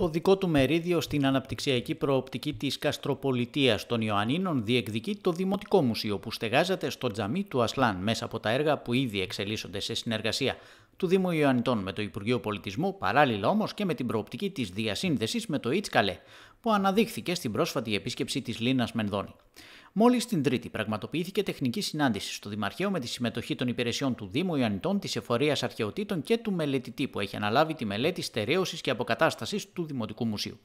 Το δικό του μερίδιο στην αναπτυξιακή προοπτική της Καστροπολιτείας των Ιωαννίνων διεκδικεί το Δημοτικό Μουσείο που στεγάζεται στο τζαμί του Ασλάν μέσα από τα έργα που ήδη εξελίσσονται σε συνεργασία του Δήμου Ιωαννιτών με το Υπουργείο Πολιτισμού, παράλληλα όμως και με την προοπτική της διασύνδεσης με το Ιτσκαλέ, που αναδείχθηκε στην πρόσφατη επίσκεψη της Λίνας Μενδώνη. Μόλις την Τρίτη πραγματοποιήθηκε τεχνική συνάντηση στο Δημαρχείο με τη συμμετοχή των υπηρεσιών του Δήμου Ιωαννιτών, της Εφορίας Αρχαιοτήτων και του μελετητή που έχει αναλάβει τη μελέτη στερέωσης και αποκατάστασης του Δημοτικού Μουσείου.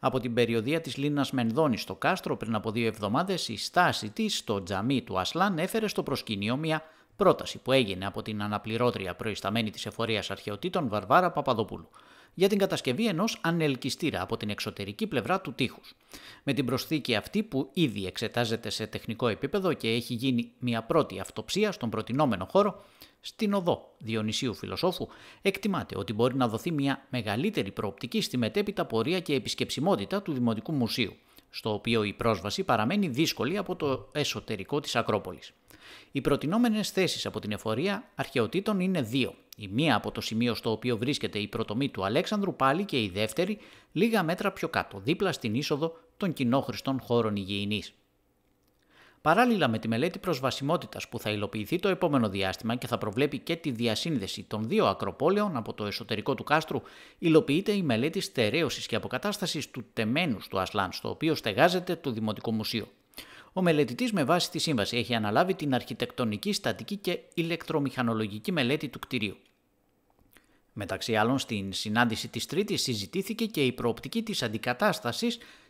Από την περιοδία της Λίνας Μενδώνη στο κάστρο πριν από δύο εβδομάδες, η στάση της στο τζαμί του Ασλάν έφερε στο προσκήνιο μια πρόταση που έγινε από την αναπληρώτρια προϊσταμένη της Εφορίας Αρχαιοτήτων Βαρβάρα Παπαδοπούλου για την κατασκευή ενός ανελκυστήρα από την εξωτερική πλευρά του τείχους. Με την προσθήκη αυτή που ήδη εξετάζεται σε τεχνικό επίπεδο και έχει γίνει μια πρώτη αυτοψία στον προτινόμενο χώρο, στην οδό Διονυσίου Φιλοσόφου εκτιμάται ότι μπορεί να δοθεί μια μεγαλύτερη προοπτική στη μετέπειτα πορεία και επισκεψιμότητα του Δημοτικού Μουσείου στο οποίο η πρόσβαση παραμένει δύσκολη από το εσωτερικό της Ακρόπολης. Οι προτινόμενες θέσεις από την εφορία αρχαιοτήτων είναι δύο. Η μία από το σημείο στο οποίο βρίσκεται η προτομή του Αλέξανδρου πάλι και η δεύτερη λίγα μέτρα πιο κάτω, δίπλα στην είσοδο των κοινόχρηστων χώρων υγιεινής. Παράλληλα με τη μελέτη προσβασιμότητας που θα υλοποιηθεί το επόμενο διάστημα και θα προβλέπει και τη διασύνδεση των δύο ακροπόλεων από το εσωτερικό του κάστρου, υλοποιείται η μελέτη στερέωσης και αποκατάστασης του τεμένου του Ασλάν, στο οποίο στεγάζεται το Δημοτικό Μουσείο. Ο μελετητής με βάση τη σύμβαση έχει αναλάβει την αρχιτεκτονική, στατική και ηλεκτρομηχανολογική μελέτη του κτηρίου. Μεταξύ άλλων, στην συνάντηση της Τρίτης συζητήθηκε και η προοπτική της αντικατάστασης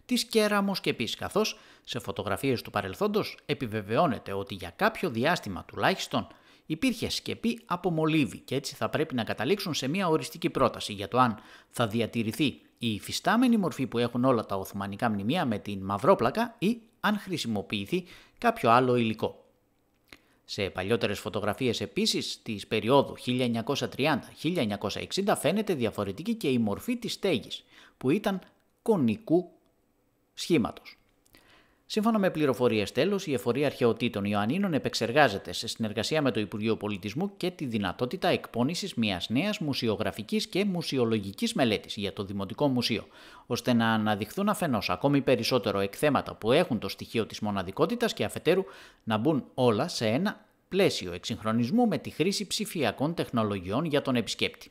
της Κέραμος και επίσης καθώς σε φωτογραφίες του παρελθόντος επιβεβαιώνεται ότι για κάποιο διάστημα τουλάχιστον υπήρχε σκεπή από μολύβι και έτσι θα πρέπει να καταλήξουν σε μια οριστική πρόταση για το αν θα διατηρηθεί η υφιστάμενη μορφή που έχουν όλα τα Οθωμανικά μνημεία με την μαυρόπλακα ή αν χρησιμοποιηθεί κάποιο άλλο υλικό. Σε παλιότερες φωτογραφίες επίσης της περίοδου 1930-1960 φαίνεται διαφορετική και η μορφή της στέγης που ήταν κονικού σχήματος. Σύμφωνα με πληροφορίες τέλος, η Εφορία Αρχαιοτήτων Ιωαννίνων επεξεργάζεται σε συνεργασία με το Υπουργείο Πολιτισμού και τη δυνατότητα εκπώνηση μιας νέας μουσιογραφικής και μουσιολογικής μελέτης για το Δημοτικό Μουσείο, ώστε να αναδειχθούν αφενός ακόμη περισσότερο εκθέματα που έχουν το στοιχείο της μοναδικότητας και αφετέρου να μπουν όλα σε ένα πλαίσιο εξυγχρονισμού με τη χρήση ψηφιακών τεχνολογιών για τον επισκέπτη.